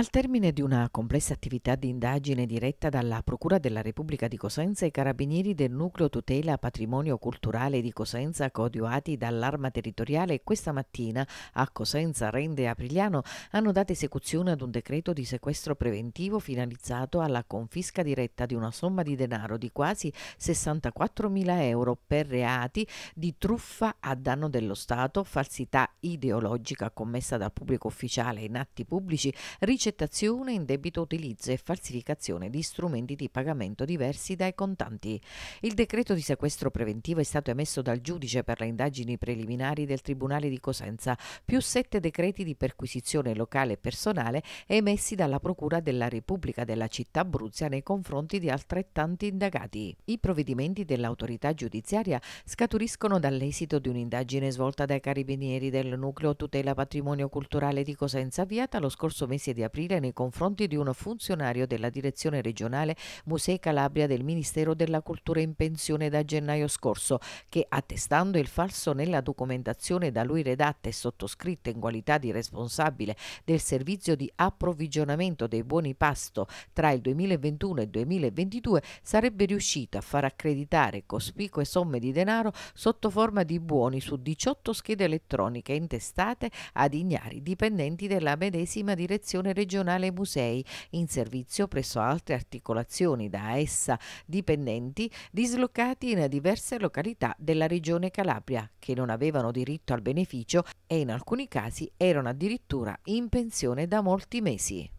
Al termine di una complessa attività di indagine diretta dalla Procura della Repubblica di Cosenza, i carabinieri del Nucleo Tutela Patrimonio Culturale di Cosenza, coadiuvati dall'arma territoriale, questa mattina a Cosenza, Rende e Aprigliano hanno dato esecuzione ad un decreto di sequestro preventivo finalizzato alla confisca diretta di una somma di denaro di quasi 64.000 euro per reati di truffa a danno dello Stato, falsità ideologica commessa dal pubblico ufficiale in atti pubblici, ricerca accettazione, indebito utilizzo e falsificazione di strumenti di pagamento diversi dai contanti. Il decreto di sequestro preventivo è stato emesso dal giudice per le indagini preliminari del Tribunale di Cosenza, più sette decreti di perquisizione locale e personale emessi dalla Procura della Repubblica della città Abruzia nei confronti di altrettanti indagati. I provvedimenti dell'autorità giudiziaria scaturiscono dall'esito di un'indagine svolta dai carabinieri del Nucleo Tutela Patrimonio Culturale di Cosenza avviata lo scorso mese di aprile aprile nei confronti di un funzionario della direzione regionale Musei Calabria del Ministero della Cultura in pensione da gennaio scorso, che attestando il falso nella documentazione da lui redatta e sottoscritta in qualità di responsabile del servizio di approvvigionamento dei buoni pasto tra il 2021 e il 2022, sarebbe riuscito a far accreditare cospicue somme di denaro sotto forma di buoni su 18 schede elettroniche intestate ad ignari dipendenti della medesima direzione regionale regionale musei, in servizio presso altre articolazioni da essa dipendenti, dislocati in diverse località della regione Calabria, che non avevano diritto al beneficio e in alcuni casi erano addirittura in pensione da molti mesi.